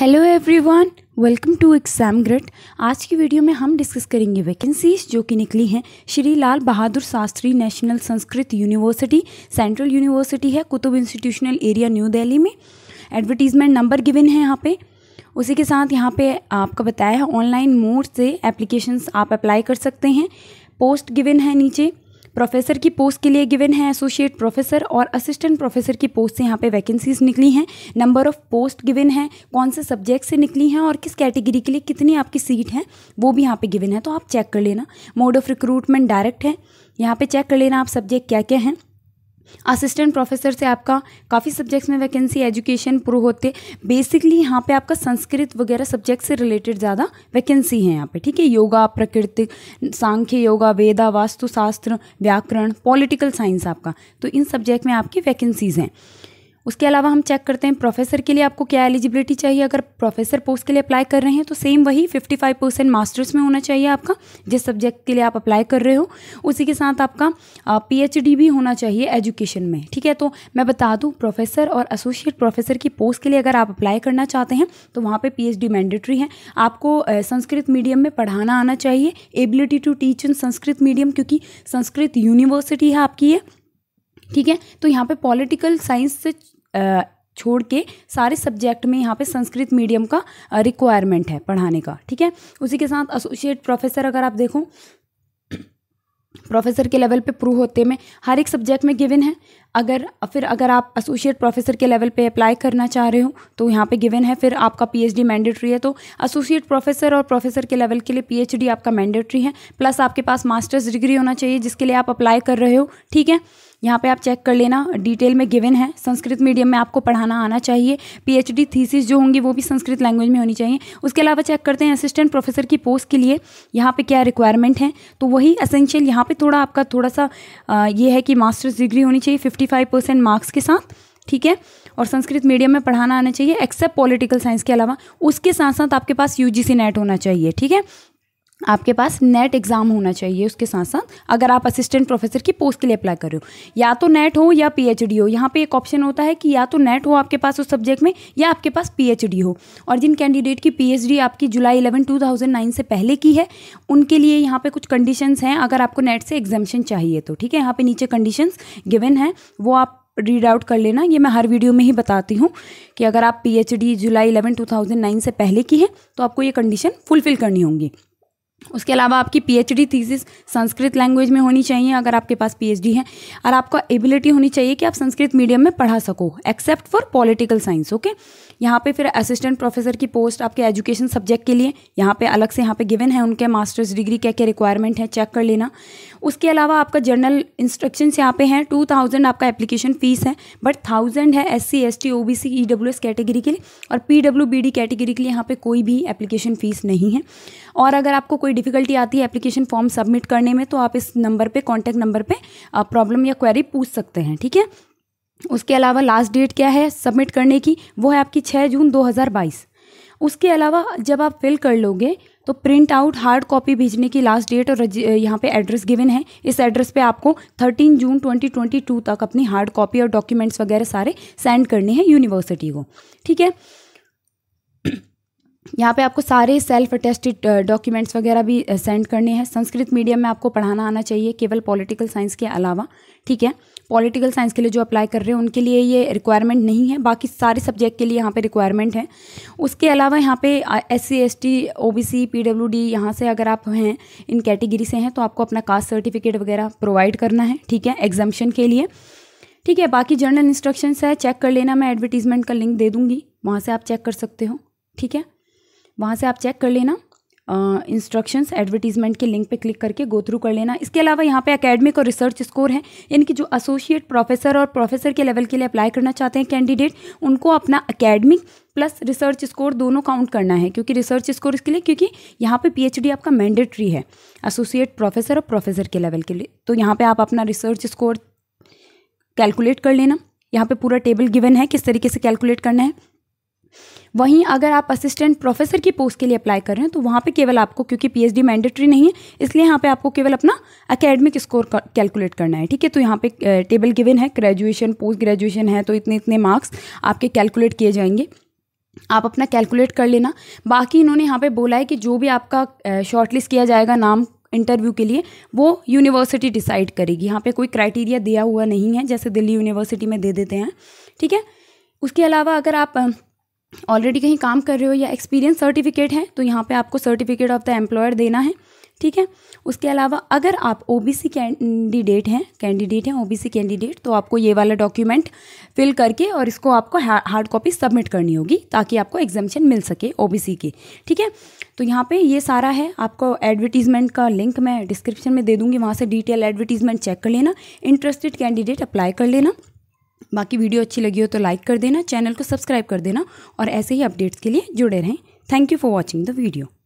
hello everyone welcome to exam grade आज की video में हम डिस्कस करेंगे वैकेंसीज जो कि निकली हैं Shri Lal Bahadur Shastri national Sanskrit university central university है Qutub institutional area new Delhi में एडवर्टीज़मेंट नंबर गिवन है यहाँ पे उसी के साथ यहाँ पे आपका बताया है ऑनलाइन मोड से एप्लीकेशन आप अप्लाई कर सकते हैं पोस्ट गिविन है नीचे प्रोफेसर की पोस्ट के लिए गिवन है एसोसिएट प्रोफेसर और असिस्टेंट प्रोफेसर की पोस्ट से यहाँ पे वैकेंसीज निकली हैं नंबर ऑफ पोस्ट गिवन है कौन से सब्जेक्ट से निकली हैं और किस कैटेगरी के लिए कितनी आपकी सीट है वो भी यहाँ पे गिवन है तो आप चेक कर लेना मोड ऑफ रिक्रूटमेंट डायरेक्ट है यहाँ पे चेक कर लेना आप सब्जेक्ट क्या क्या हैं असिस्टेंट प्रोफेसर से आपका काफ़ी सब्जेक्ट्स में वैकेंसी एजुकेशन प्रो होते बेसिकली यहाँ पे आपका संस्कृत वगैरह सब्जेक्ट से रिलेटेड ज़्यादा वैकेंसी है यहाँ पे ठीक है योगा प्रकृतिक सांख्य योगा वेदा वास्तुशास्त्र व्याकरण पॉलिटिकल साइंस आपका तो इन सब्जेक्ट में आपकी वैकेंसीज़ हैं उसके अलावा हम चेक करते हैं प्रोफेसर के लिए आपको क्या एलिजिबिलिटी चाहिए अगर प्रोफेसर पोस्ट के लिए अप्लाई कर रहे हैं तो सेम वही 55 परसेंट मास्टर्स में होना चाहिए आपका जिस सब्जेक्ट के लिए आप अप्लाई कर रहे हो उसी के साथ आपका पीएचडी भी होना चाहिए एजुकेशन में ठीक है तो मैं बता दूँ प्रोफेसर और एसोसिएट प्रोफेसर की पोस्ट के लिए अगर आप अप्लाई करना चाहते हैं तो वहाँ पर पी एच है आपको संस्कृत मीडियम में पढ़ाना आना चाहिए ability to teach in Sanskrit medium क्योंकि संस्कृत यूनिवर्सिटी है आपकी ये ठीक है तो यहाँ पे पॉलिटिकल साइंस से छोड़ के सारे सब्जेक्ट में यहाँ पे संस्कृत मीडियम का रिक्वायरमेंट है पढ़ाने का ठीक है उसी के साथ एसोसिएट प्रोफेसर अगर आप देखो प्रोफेसर के लेवल पे प्रूव होते में हर एक सब्जेक्ट में गिवन है अगर फिर अगर आप एसोसिएट प्रोफेसर के लेवल पे अप्लाई करना चाह रहे हो तो यहाँ पे गिवन है फिर आपका पीएचडी मैंडेटरी है तो एसोसिएट प्रोफेसर और प्रोफेसर के लेवल के लिए पीएचडी आपका मैंडेटरी है प्लस आपके पास मास्टर्स डिग्री होना चाहिए जिसके लिए आप अप्लाई कर रहे हो ठीक है यहाँ पे आप चेक कर लेना डिटेल में गिवन है संस्कृत मीडियम में आपको पढ़ाना आना चाहिए पीएचडी थीसिस जो होंगी वो भी संस्कृत लैंग्वेज में होनी चाहिए उसके अलावा चेक करते हैं असिस्टेंट प्रोफेसर की पोस्ट के लिए यहाँ पे क्या रिक्वायरमेंट है तो वही असेंशियल यहाँ पे थोड़ा आपका थोड़ा सा आ, ये है कि मास्टर्स डिग्री होनी चाहिए फिफ्टी फाइव परसेंट मार्क्स के साथ ठीक है और संस्कृत मीडियम में पढ़ाना आना चाहिए एक्सेप्ट पॉलिटिकल साइंस के अलावा उसके साथ साथ आपके पास यूजीसी नेट होना चाहिए ठीक है आपके पास नेट एग्ज़ाम होना चाहिए उसके साथ साथ अगर आप असिस्टेंट प्रोफेसर की पोस्ट के लिए अप्लाई कर रहे हो या तो नेट हो या पीएचडी हो यहाँ पे एक ऑप्शन होता है कि या तो नेट हो आपके पास उस सब्जेक्ट में या आपके पास पीएचडी हो और जिन कैंडिडेट की पीएचडी आपकी जुलाई इलेवन नाइन से पहले की है उनके लिए यहाँ पर कुछ कंडीशन हैं अगर आपको नेट से एग्जामेशन चाहिए तो ठीक है यहाँ पर नीचे कंडीशन गिवन है वो आप रीड आउट कर लेना ये मैं हर वीडियो में ही बताती हूँ कि अगर आप पीएचडी जुलाई इलेवन टू से पहले की है तो आपको ये कंडीशन फुलफ़िल करनी होंगी उसके अलावा आपकी पीएचडी थीसिस संस्कृत लैंग्वेज में होनी चाहिए अगर आपके पास पीएचडी है और आपका एबिलिटी होनी चाहिए कि आप संस्कृत मीडियम में पढ़ा सको except for political science okay यहाँ पे फिर असिस्टेंट प्रोफेसर की पोस्ट आपके एजुकेशन सब्जेक्ट के लिए यहाँ पे अलग से यहाँ पे गिवन है उनके मास्टर्स डिग्री क्या क्या रिक्वायरमेंट है चेक कर लेना उसके अलावा आपका जनरल इंस्ट्रक्शंस यहाँ पे हैं टू थाउजेंड आपका एप्लीकेशन फीस है बट थाउजेंड है S C S T O B C E W S category के लिए और P W B D category के लिए यहाँ पे कोई भी एप्लीकेशन फीस नहीं है और अगर आपको कोई कोई डिफ़िकल्टी आती है एप्लीकेशन फॉर्म सबमिट करने में तो आप इस नंबर पे कॉन्टैक्ट नंबर पे प्रॉब्लम या क्वेरी पूछ सकते हैं ठीक है उसके अलावा लास्ट डेट क्या है सबमिट करने की वो है आपकी छः जून 2022 उसके अलावा जब आप फिल कर लोगे तो प्रिंट आउट हार्ड कॉपी भेजने की लास्ट डेट और यहाँ पे एड्रेस गिवन है इस एड्रेस पे आपको 13 जून 2022 तक अपनी हार्ड कॉपी और डॉक्यूमेंट्स वगैरह सारे सेंड करने हैं यूनिवर्सिटी को ठीक है यहाँ पे आपको सारे सेल्फ अटेस्टेड डॉक्यूमेंट्स वगैरह भी सेंड uh, करने हैं संस्कृत मीडियम में आपको पढ़ाना आना चाहिए केवल पॉलिटिकल साइंस के अलावा ठीक है पॉलिटिकल साइंस के लिए जो अप्लाई कर रहे हैं उनके लिए ये रिक्वायरमेंट नहीं है बाकी सारे सब्जेक्ट के लिए यहाँ पे रिक्वायरमेंट है उसके अलावा यहाँ पे S C S T O B C P W D यहाँ से अगर आप हैं इन कैटेगरी से हैं तो आपको अपना कास्ट सर्टिफिकेट वगैरह प्रोवाइड करना है ठीक है एग्जामेशन के लिए ठीक है बाकी जर्नल इंस्ट्रक्शंस है चेक कर लेना मैं एडवर्टीजमेंट का लिंक दे दूँगी वहाँ से आप चेक कर सकते हो ठीक है वहाँ से आप चेक कर लेना इंस्ट्रक्शंस एडवर्टीजमेंट के लिंक पे क्लिक करके गो थ्रू कर लेना इसके अलावा यहाँ पे एकेडमिक और रिसर्च स्कोर है इनकी जो एसोसिएट प्रोफेसर और प्रोफेसर के लेवल के लिए अप्लाई करना चाहते हैं कैंडिडेट उनको अपना एकेडमिक प्लस रिसर्च स्कोर दोनों काउंट करना है क्योंकि रिसर्च स्कोर इसके लिए क्योंकि यहाँ पे पीएचडी आपका मैंडेटरी है एसोसिएट प्रोफेसर और प्रोफेसर के लेवल के लिए तो यहाँ पर आप अपना रिसर्च स्कोर कैलकुलेट कर लेना यहाँ पर पूरा टेबल गिवन है किस तरीके से कैलकुलेट करना है वहीं अगर आप असिस्टेंट प्रोफेसर की पोस्ट के लिए अप्लाई कर रहे हैं तो वहाँ पर केवल आपको क्योंकि पीएचडी मैंडेटरी नहीं है इसलिए यहाँ पर आपको केवल अपना अकेडमिक स्कोर कैलकुलेट करना है ठीक है तो यहाँ पे टेबल गिवन है ग्रेजुएशन पोस्ट ग्रेजुएशन है तो इतने इतने मार्क्स आपके कैलकुलेट किए जाएंगे आप अपना कैलकुलेट कर लेना बाकी इन्होंने यहाँ पे बोला है कि जो भी आपका शॉर्टलिस्ट किया जाएगा नाम इंटरव्यू के लिए वो यूनिवर्सिटी डिसाइड करेगी यहाँ पे कोई क्राइटेरिया दिया हुआ नहीं है जैसे दिल्ली यूनिवर्सिटी में दे देते हैं ठीक है उसके अलावा अगर आप ऑलरेडी कहीं काम कर रहे हो या एक्सपीरियंस सर्टिफिकेट है तो यहाँ पे आपको सर्टिफिकेट ऑफ द एम्प्लॉयर देना है ठीक है उसके अलावा अगर आप ओ बी सी कैंडिडेट हैं कैंडिडेट हैं ओ बी सी कैंडिडेट तो आपको ये वाला डॉक्यूमेंट फिल करके और इसको आपको हार्ड कॉपी सबमिट करनी होगी ताकि आपको एग्जामेशन मिल सके ओ बी सी की ठीक है तो यहाँ पे ये सारा है आपको एडवर्टीज़मेंट का लिंक मैं डिस्क्रिप्शन में दे दूँगी वहाँ से डिटेल एडवर्टीज़मेंट चेक कर लेना इंटरेस्टेड कैंडिडेट अप्लाई कर लेना बाकी वीडियो अच्छी लगी हो तो लाइक कर देना चैनल को सब्सक्राइब कर देना और ऐसे ही अपडेट्स के लिए जुड़े रहें thank you for watching the video